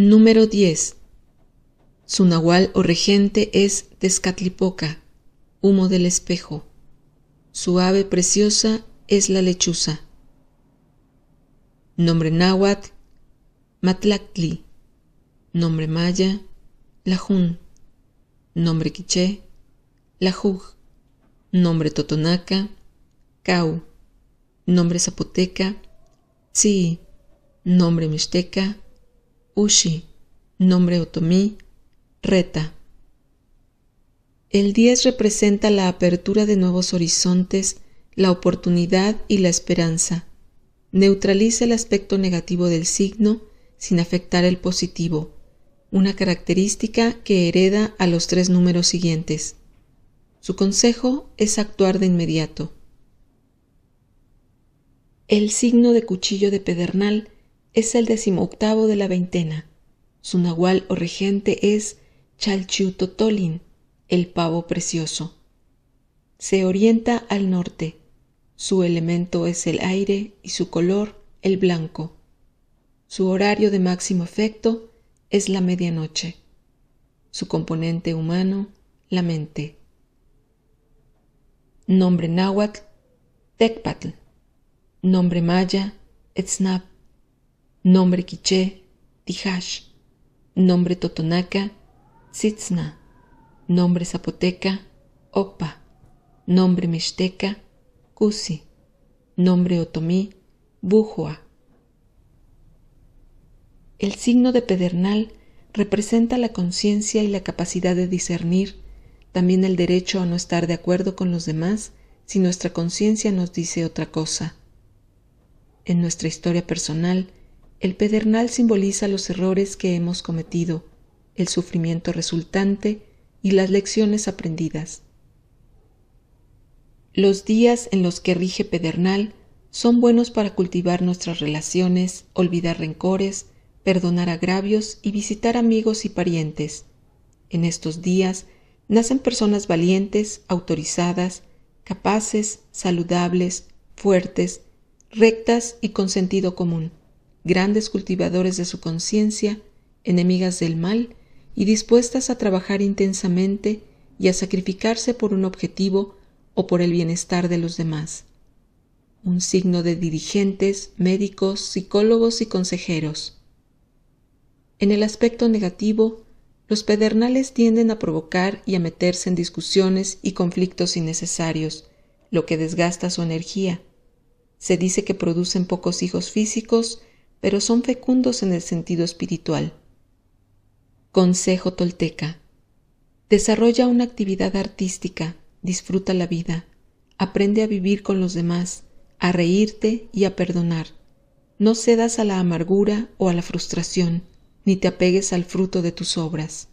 Número 10. Su nahual o regente es Tezcatlipoca, humo del espejo. Su ave preciosa es la lechuza. Nombre náhuatl, Matlactli. Nombre maya, lajun Nombre quiché, Lajuj. Nombre totonaca, Cau. Nombre zapoteca, Tzi. Nombre mixteca, Ushi, nombre otomí, Reta. El 10 representa la apertura de nuevos horizontes, la oportunidad y la esperanza. Neutraliza el aspecto negativo del signo sin afectar el positivo, una característica que hereda a los tres números siguientes. Su consejo es actuar de inmediato. El signo de cuchillo de pedernal es el decimoctavo de la veintena. Su nahual o regente es Chalchiutotolin, el pavo precioso. Se orienta al norte. Su elemento es el aire y su color el blanco. Su horario de máximo efecto es la medianoche. Su componente humano, la mente. Nombre náhuatl, Tecpatl. Nombre maya, Etznap nombre quiché, Tijash, nombre totonaca, Tzitzna, nombre zapoteca, Opa, nombre mixteca, Cusi, nombre otomí, Bujua. El signo de pedernal representa la conciencia y la capacidad de discernir, también el derecho a no estar de acuerdo con los demás si nuestra conciencia nos dice otra cosa. En nuestra historia personal el pedernal simboliza los errores que hemos cometido, el sufrimiento resultante y las lecciones aprendidas. Los días en los que rige pedernal son buenos para cultivar nuestras relaciones, olvidar rencores, perdonar agravios y visitar amigos y parientes. En estos días nacen personas valientes, autorizadas, capaces, saludables, fuertes, rectas y con sentido común grandes cultivadores de su conciencia, enemigas del mal y dispuestas a trabajar intensamente y a sacrificarse por un objetivo o por el bienestar de los demás. Un signo de dirigentes, médicos, psicólogos y consejeros. En el aspecto negativo, los pedernales tienden a provocar y a meterse en discusiones y conflictos innecesarios, lo que desgasta su energía. Se dice que producen pocos hijos físicos pero son fecundos en el sentido espiritual. Consejo tolteca. Desarrolla una actividad artística, disfruta la vida, aprende a vivir con los demás, a reírte y a perdonar. No cedas a la amargura o a la frustración, ni te apegues al fruto de tus obras.